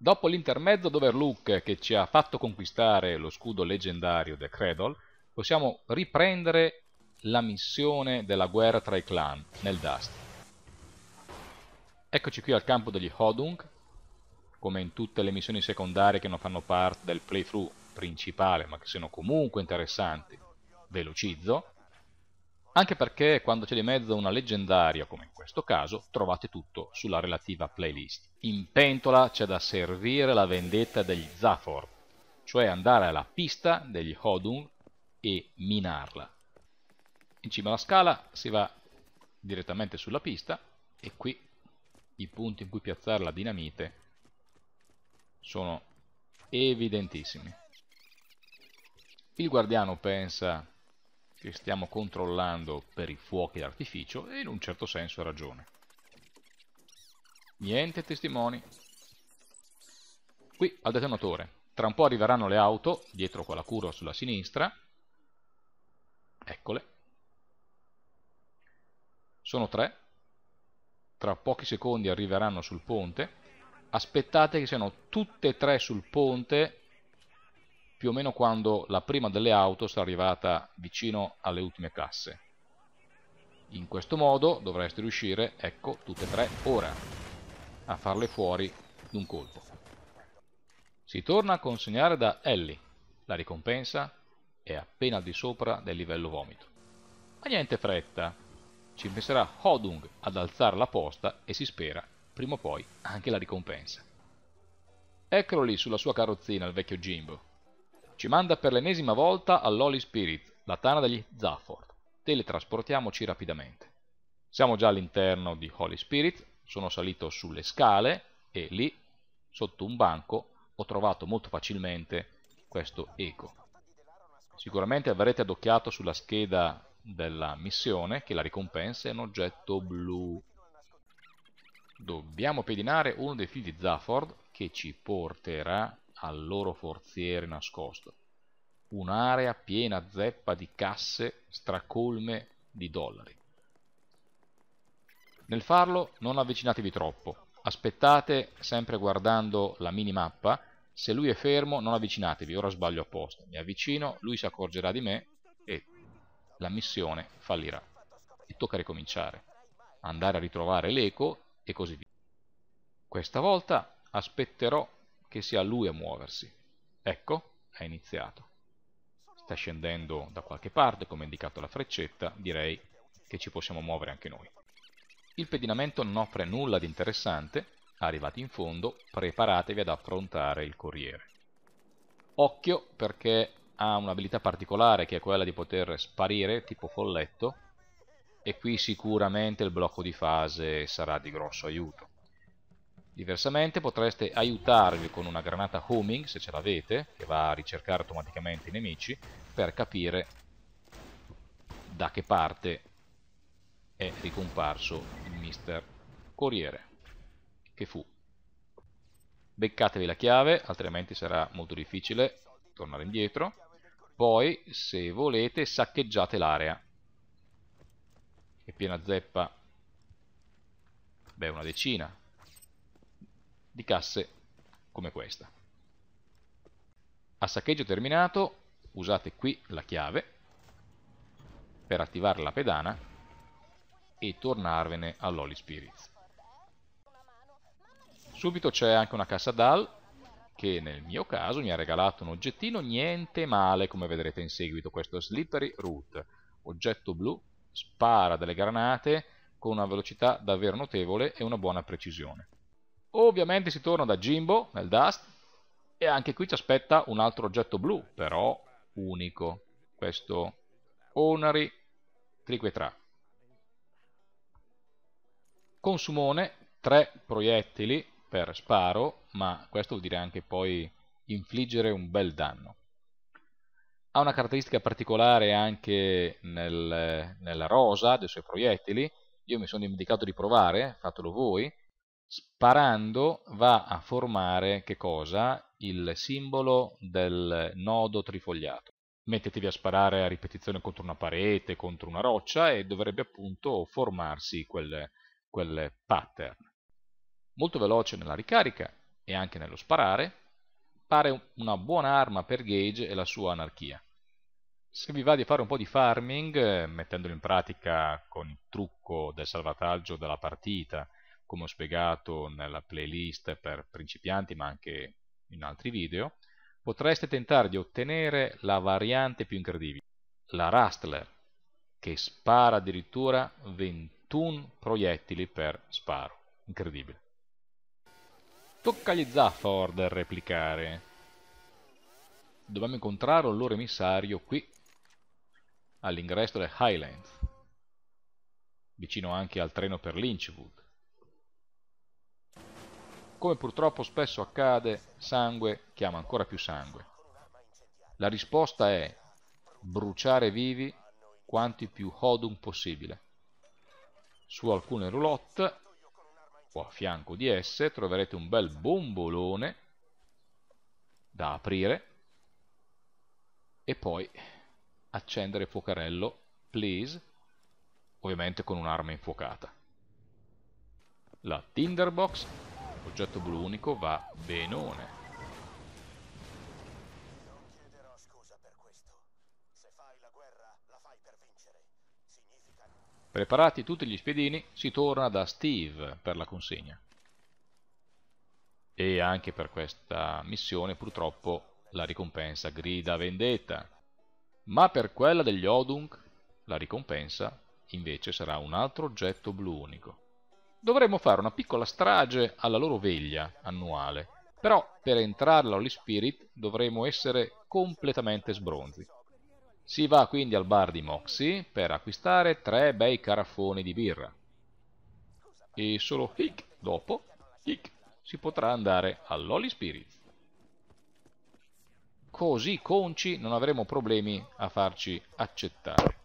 Dopo l'intermezzo Doverlook che ci ha fatto conquistare lo scudo leggendario The Cradle, possiamo riprendere la missione della guerra tra i clan nel Dust. Eccoci qui al campo degli Hodung, come in tutte le missioni secondarie che non fanno parte del playthrough principale ma che sono comunque interessanti, velocizzo, anche perché quando c'è di mezzo una leggendaria, come in questo caso, trovate tutto sulla relativa playlist. In pentola c'è da servire la vendetta degli Zafor, cioè andare alla pista degli Hodung e minarla. In cima alla scala si va direttamente sulla pista e qui i punti in cui piazzare la dinamite sono evidentissimi. Il guardiano pensa che stiamo controllando per i fuochi d'artificio e in un certo senso ha ragione. Niente testimoni. Qui al detonatore. Tra un po' arriveranno le auto, dietro quella curva sulla sinistra. Eccole. Sono tre. Tra pochi secondi arriveranno sul ponte. Aspettate che siano tutte e tre sul ponte più o meno quando la prima delle auto sarà arrivata vicino alle ultime casse. In questo modo dovreste riuscire, ecco, tutte e tre ora, a farle fuori d'un colpo. Si torna a consegnare da Ellie. La ricompensa è appena al di sopra del livello vomito. Ma niente fretta, ci penserà Hodung ad alzare la posta e si spera, prima o poi, anche la ricompensa. Eccolo lì sulla sua carrozzina il vecchio Jimbo, ci manda per l'ennesima volta all'Holy Spirit, la tana degli Zafford. Teletrasportiamoci rapidamente. Siamo già all'interno di Holy Spirit, sono salito sulle scale e lì, sotto un banco, ho trovato molto facilmente questo eco. Sicuramente avrete adocchiato sulla scheda della missione che la ricompensa è un oggetto blu. Dobbiamo pedinare uno dei figli di Zafford che ci porterà al loro forziere nascosto. Un'area piena zeppa di casse stracolme di dollari. Nel farlo non avvicinatevi troppo, aspettate sempre guardando la minimappa, se lui è fermo non avvicinatevi, ora sbaglio apposta, mi avvicino, lui si accorgerà di me e la missione fallirà. E tocca ricominciare, andare a ritrovare l'eco e così via. Questa volta aspetterò che sia lui a muoversi. Ecco, è iniziato. Sta scendendo da qualche parte, come indicato la freccetta, direi che ci possiamo muovere anche noi. Il pedinamento non offre nulla di interessante, arrivati in fondo, preparatevi ad affrontare il corriere. Occhio perché ha un'abilità particolare che è quella di poter sparire tipo folletto e qui sicuramente il blocco di fase sarà di grosso aiuto. Diversamente potreste aiutarvi con una granata homing, se ce l'avete, che va a ricercare automaticamente i nemici, per capire da che parte è ricomparso il mister Corriere, che fu. Beccatevi la chiave, altrimenti sarà molto difficile tornare indietro. Poi, se volete, saccheggiate l'area. È piena zeppa. Beh, una decina, di casse come questa. A saccheggio terminato usate qui la chiave per attivare la pedana e tornarvene all'Holy Spirits. Subito c'è anche una cassa DAL che nel mio caso mi ha regalato un oggettino niente male come vedrete in seguito, questo Slippery Root, oggetto blu, spara delle granate con una velocità davvero notevole e una buona precisione. Ovviamente si torna da Jimbo nel Dust e anche qui ci aspetta un altro oggetto blu, però unico, questo Onari Triquetra. Consumone, 3 proiettili per sparo, ma questo vuol dire anche poi infliggere un bel danno. Ha una caratteristica particolare anche nel, nella rosa dei suoi proiettili, io mi sono dimenticato di provare, fatelo voi, sparando va a formare che cosa? Il simbolo del nodo trifogliato. Mettetevi a sparare a ripetizione contro una parete, contro una roccia e dovrebbe appunto formarsi quel, quel pattern. Molto veloce nella ricarica e anche nello sparare, pare una buona arma per Gage e la sua anarchia. Se vi va di fare un po' di farming, eh, mettendolo in pratica con il trucco del salvataggio della partita come ho spiegato nella playlist per principianti ma anche in altri video, potreste tentare di ottenere la variante più incredibile, la Rustler, che spara addirittura 21 proiettili per sparo. Incredibile. Tocca agli Zafford replicare. Dobbiamo incontrare un loro emissario qui, all'ingresso delle Highlands, vicino anche al treno per Lynchwood come purtroppo spesso accade, sangue chiama ancora più sangue. La risposta è bruciare vivi quanti più Hodum possibile. Su alcune roulotte, o a fianco di esse, troverete un bel bombolone da aprire e poi accendere il fuocarello, please, ovviamente con un'arma infuocata. La Tinderbox oggetto blu unico va benone. Preparati tutti gli spiedini, si torna da Steve per la consegna. E anche per questa missione purtroppo la ricompensa grida vendetta. Ma per quella degli Odunk la ricompensa invece sarà un altro oggetto blu unico. Dovremmo fare una piccola strage alla loro veglia annuale, però per entrare all'Holy Spirit dovremo essere completamente sbronzi. Si va quindi al bar di Moxie per acquistare tre bei caraffoni di birra. E solo hic dopo, hic, si potrà andare all'Holy Spirit. Così conci non avremo problemi a farci accettare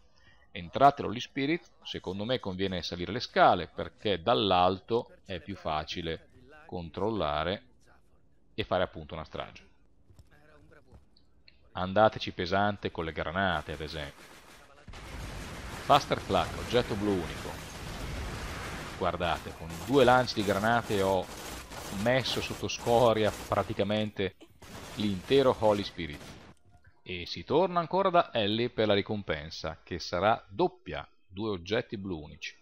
entrate l'Holy Spirit, secondo me conviene salire le scale perché dall'alto è più facile controllare e fare appunto una strage. Andateci pesante con le granate ad esempio. Faster Clack, oggetto blu unico. Guardate, con due lanci di granate ho messo sotto scoria praticamente l'intero Holy Spirit e si torna ancora da Ellie per la ricompensa, che sarà doppia, due oggetti blu unici.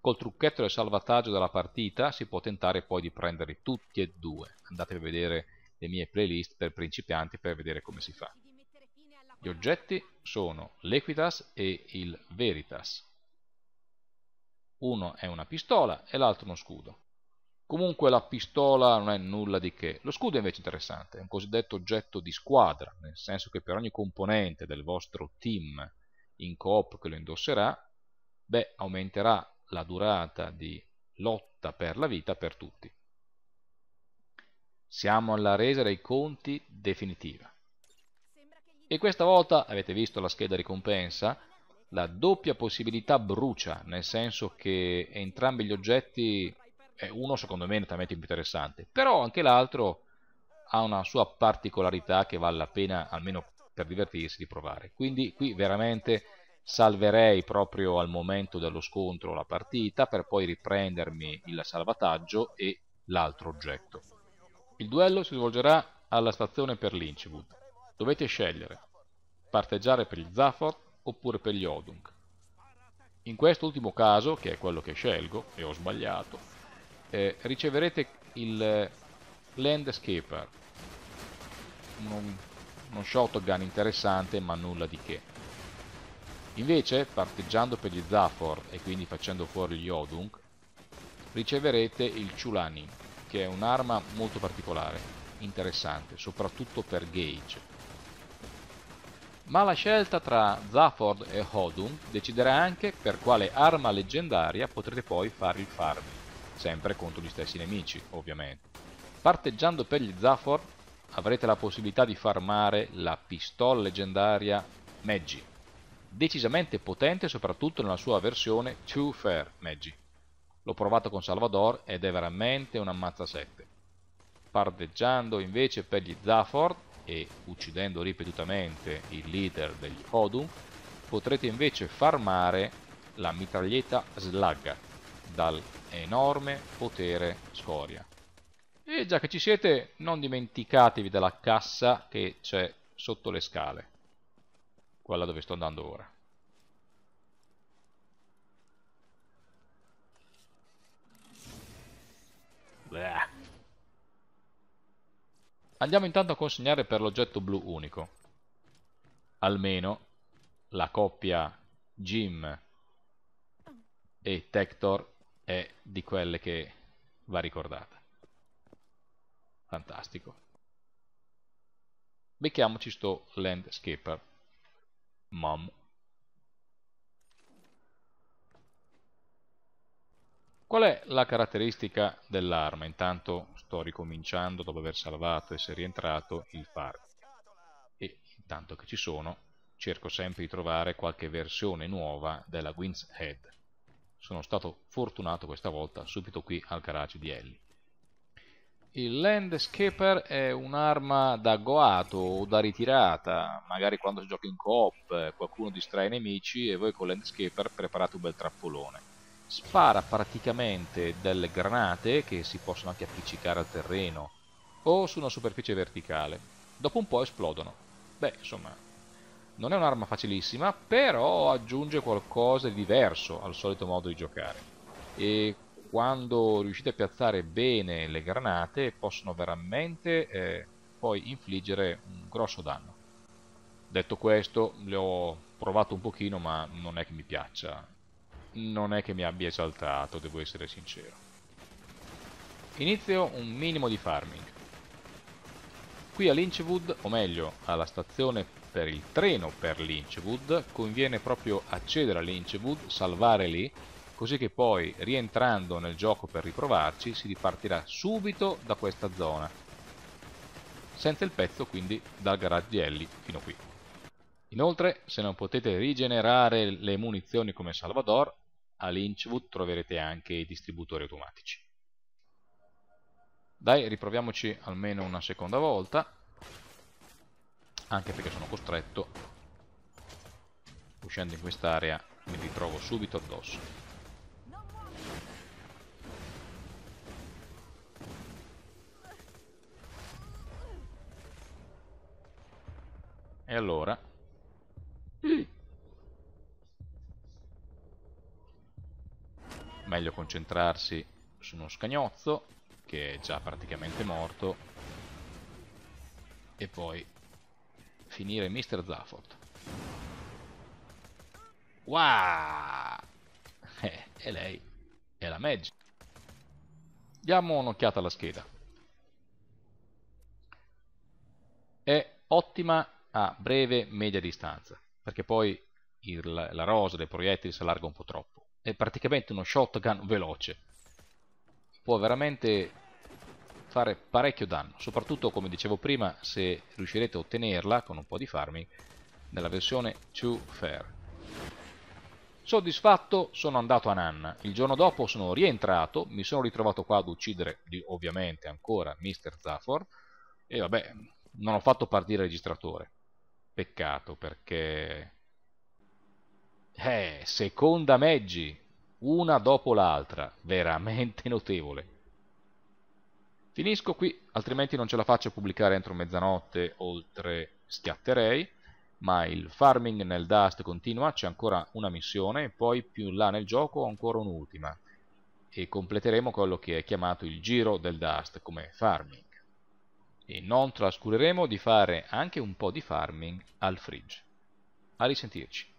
Col trucchetto del salvataggio della partita si può tentare poi di prenderli tutti e due. Andate a vedere le mie playlist per principianti per vedere come si fa. Gli oggetti sono l'Equitas e il Veritas. Uno è una pistola e l'altro uno scudo. Comunque la pistola non è nulla di che. Lo scudo è invece interessante, è un cosiddetto oggetto di squadra, nel senso che per ogni componente del vostro team in coop che lo indosserà, beh, aumenterà la durata di lotta per la vita per tutti. Siamo alla resa dei conti definitiva. E questa volta, avete visto la scheda ricompensa, la doppia possibilità brucia, nel senso che entrambi gli oggetti è uno secondo me nettamente più interessante, però anche l'altro ha una sua particolarità che vale la pena, almeno per divertirsi, di provare. Quindi qui veramente salverei proprio al momento dello scontro la partita per poi riprendermi il salvataggio e l'altro oggetto. Il duello si svolgerà alla stazione per Lynchwood. Dovete scegliere, parteggiare per gli Zaphod oppure per gli Odunk. In quest'ultimo caso, che è quello che scelgo e ho sbagliato, eh, riceverete il eh, landscaper un, uno shotgun interessante ma nulla di che invece parteggiando per gli Zafor e quindi facendo fuori gli Odunk riceverete il Chulani che è un'arma molto particolare interessante soprattutto per Gage ma la scelta tra Zaphord e Hodum deciderà anche per quale arma leggendaria potrete poi fare il farming sempre contro gli stessi nemici, ovviamente. Parteggiando per gli Zafor avrete la possibilità di farmare la pistola leggendaria Meggi, decisamente potente soprattutto nella sua versione True Fair Meggi. L'ho provato con Salvador ed è veramente un ammazza 7. Parteggiando invece per gli Zafor e uccidendo ripetutamente il leader degli Odum, potrete invece farmare la mitraglietta Slug dal enorme potere scoria. E già che ci siete, non dimenticatevi della cassa che c'è sotto le scale. Quella dove sto andando ora. Bleh. Andiamo intanto a consegnare per l'oggetto blu unico. Almeno la coppia Jim e Tector è di quelle che va ricordata. Fantastico. Becchiamoci sto landscaper. Mom. Qual è la caratteristica dell'arma? Intanto sto ricominciando dopo aver salvato e se rientrato il far. E intanto che ci sono, cerco sempre di trovare qualche versione nuova della Wind's Head sono stato fortunato questa volta subito qui al garage di Ellie. Il Landscaper è un'arma da goato o da ritirata, magari quando si gioca in coop eh, qualcuno distrae i nemici e voi con Landscaper preparate un bel trappolone. Spara praticamente delle granate che si possono anche appiccicare al terreno o su una superficie verticale. Dopo un po' esplodono. Beh, insomma, non è un'arma facilissima, però aggiunge qualcosa di diverso al solito modo di giocare. E quando riuscite a piazzare bene le granate possono veramente eh, poi infliggere un grosso danno. Detto questo, le ho provato un pochino, ma non è che mi piaccia. Non è che mi abbia esaltato, devo essere sincero. Inizio un minimo di farming. Qui a Lynchwood, o meglio, alla stazione per il treno per Lynchwood, conviene proprio accedere a Lynchwood, salvare lì, così che poi rientrando nel gioco per riprovarci si ripartirà subito da questa zona, senza il pezzo quindi dal garage di Ellie fino qui. Inoltre, se non potete rigenerare le munizioni come Salvador, a Lynchwood troverete anche i distributori automatici. Dai, riproviamoci almeno una seconda volta anche perché sono costretto uscendo in quest'area mi ritrovo subito addosso e allora meglio concentrarsi su uno scagnozzo che è già praticamente morto e poi finire Mr. Zafot. Wow! Eh, e lei è la Maggi. Diamo un'occhiata alla scheda. È ottima a breve media distanza, perché poi il, la rosa dei proiettili si allarga un po' troppo. È praticamente uno shotgun veloce. Può veramente fare parecchio danno, soprattutto come dicevo prima se riuscirete a ottenerla con un po' di farming nella versione 2 Fair. Soddisfatto sono andato a Nanna, il giorno dopo sono rientrato, mi sono ritrovato qua ad uccidere ovviamente ancora Mr. Zafford e vabbè non ho fatto partire il registratore, peccato perché... Eh, seconda Meggi, una dopo l'altra, veramente notevole. Finisco qui, altrimenti non ce la faccio pubblicare entro mezzanotte, oltre schiatterei, ma il farming nel Dust continua, c'è ancora una missione, e poi più in là nel gioco ancora un'ultima, e completeremo quello che è chiamato il giro del Dust come farming. E non trascureremo di fare anche un po' di farming al fridge. A risentirci.